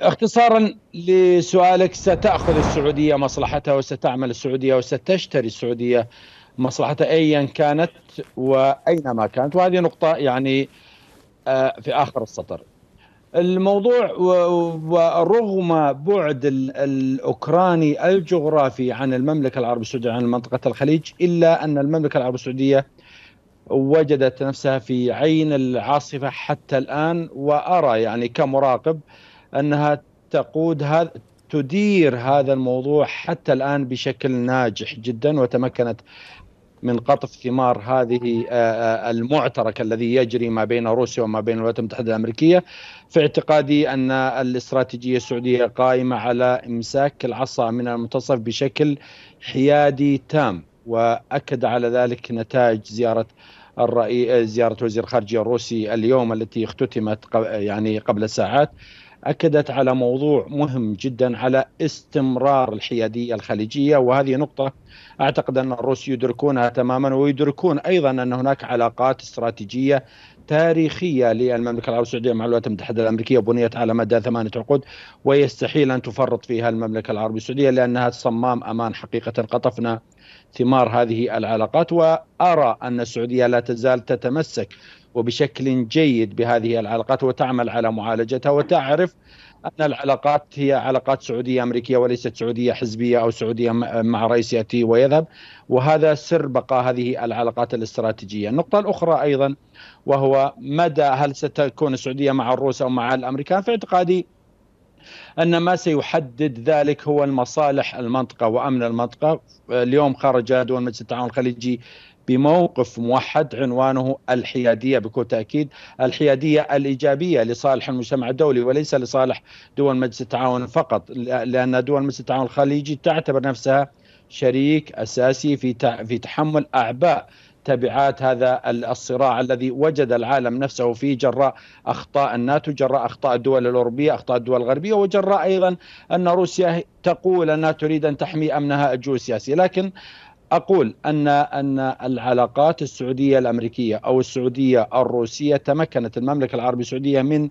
اختصارا لسؤالك ستاخذ السعوديه مصلحتها وستعمل السعوديه وستشتري السعوديه مصلحتها ايا كانت واينما كانت وهذه نقطه يعني آه، في اخر السطر. الموضوع ورغم بعد الاوكراني الجغرافي عن المملكه العربيه السعوديه عن منطقه الخليج الا ان المملكه العربيه السعوديه وجدت نفسها في عين العاصفه حتى الان وارى يعني كمراقب انها تقود هذا تدير هذا الموضوع حتى الان بشكل ناجح جدا وتمكنت من قطف ثمار هذه المعترك الذي يجري ما بين روسيا وما بين الولايات المتحده الامريكيه في اعتقادي ان الاستراتيجيه السعوديه قائمه على امساك العصا من المنتصف بشكل حيادي تام واكد على ذلك نتائج زياره الرئي زياره وزير الخارجيه الروسي اليوم التي اختتمت يعني قبل ساعات اكدت على موضوع مهم جدا على استمرار الحياديه الخليجيه وهذه نقطه اعتقد ان الروس يدركونها تماما ويدركون ايضا ان هناك علاقات استراتيجيه تاريخيه للمملكه العربيه السعوديه مع الولايات المتحده الامريكيه بنيت على مدى ثمانيه عقود ويستحيل ان تفرط فيها المملكه العربيه السعوديه لانها صمام امان حقيقه قطفنا ثمار هذه العلاقات وارى ان السعوديه لا تزال تتمسك وبشكل جيد بهذه العلاقات وتعمل على معالجتها وتعرف ان العلاقات هي علاقات سعوديه امريكيه وليست سعوديه حزبيه او سعوديه مع رئيس ياتي ويذهب وهذا سر بقاء هذه العلاقات الاستراتيجيه، النقطه الاخرى ايضا وهو مدى هل ستكون السعوديه مع الروس او مع الامريكان في اعتقادي ان ما سيحدد ذلك هو المصالح المنطقه وامن المنطقه اليوم خرج دول مجلس التعاون الخليجي بموقف موحد عنوانه الحياديه بكل تاكيد الحياديه الايجابيه لصالح المجتمع الدولي وليس لصالح دول مجلس التعاون فقط لان دول مجلس التعاون الخليجي تعتبر نفسها شريك اساسي في في تحمل اعباء تبعات هذا الصراع الذي وجد العالم نفسه فيه جراء اخطاء الناتو، جراء اخطاء الدول الاوروبيه، اخطاء الدول الغربيه، وجراء ايضا ان روسيا تقول انها تريد ان تحمي امنها الجيوسياسي لكن اقول ان ان العلاقات السعوديه الامريكيه او السعوديه الروسيه تمكنت المملكه العربيه السعوديه من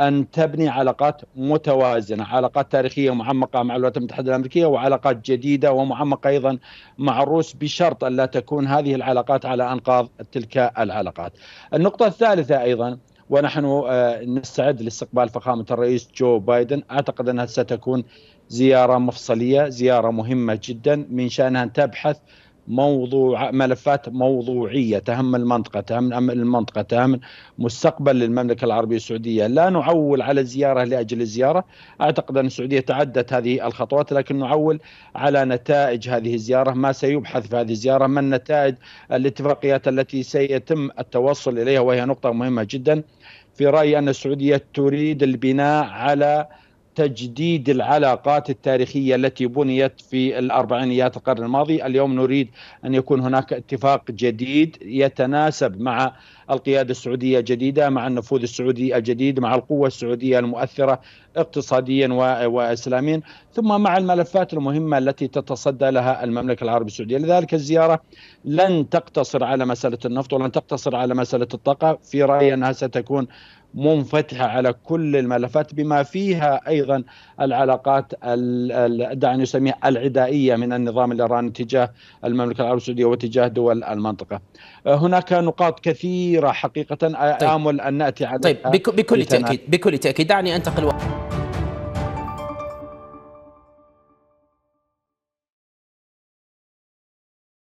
ان تبني علاقات متوازنه، علاقات تاريخيه معمقه مع الولايات المتحده الامريكيه وعلاقات جديده ومعمقه ايضا مع الروس بشرط ان لا تكون هذه العلاقات على انقاض تلك العلاقات. النقطه الثالثه ايضا ونحن آه، نستعد لاستقبال فخامه الرئيس جو بايدن اعتقد انها ستكون زياره مفصليه زياره مهمه جدا من شانها ان تبحث موضوع ملفات موضوعيه تهم المنطقه تهم المنطقه تهم مستقبل للمملكه العربيه السعوديه لا نعول على زياره لاجل الزياره اعتقد ان السعوديه تعدت هذه الخطوات لكن نعول على نتائج هذه الزياره ما سيبحث في هذه الزياره ما النتائج الاتفاقيات التي سيتم التوصل اليها وهي نقطه مهمه جدا في رايي ان السعوديه تريد البناء على تجديد العلاقات التاريخية التي بنيت في الأربعينيات القرن الماضي اليوم نريد أن يكون هناك اتفاق جديد يتناسب مع القيادة السعودية الجديدة مع النفوذ السعودي الجديد مع القوة السعودية المؤثرة اقتصاديا وإسلاميا ثم مع الملفات المهمة التي تتصدى لها المملكة العربية السعودية لذلك الزيارة لن تقتصر على مسألة النفط ولن تقتصر على مسألة الطاقة في رأيي أنها ستكون منفتحه على كل الملفات بما فيها ايضا العلاقات دعني نسميها العدائيه من النظام الايراني تجاه المملكه العربيه السعوديه وتجاه دول المنطقه. آه، هناك نقاط كثيره حقيقه آه، طيب. امل ان ناتي عليها طيب بكل تاكيد بكل تاكيد دعني انتقل و...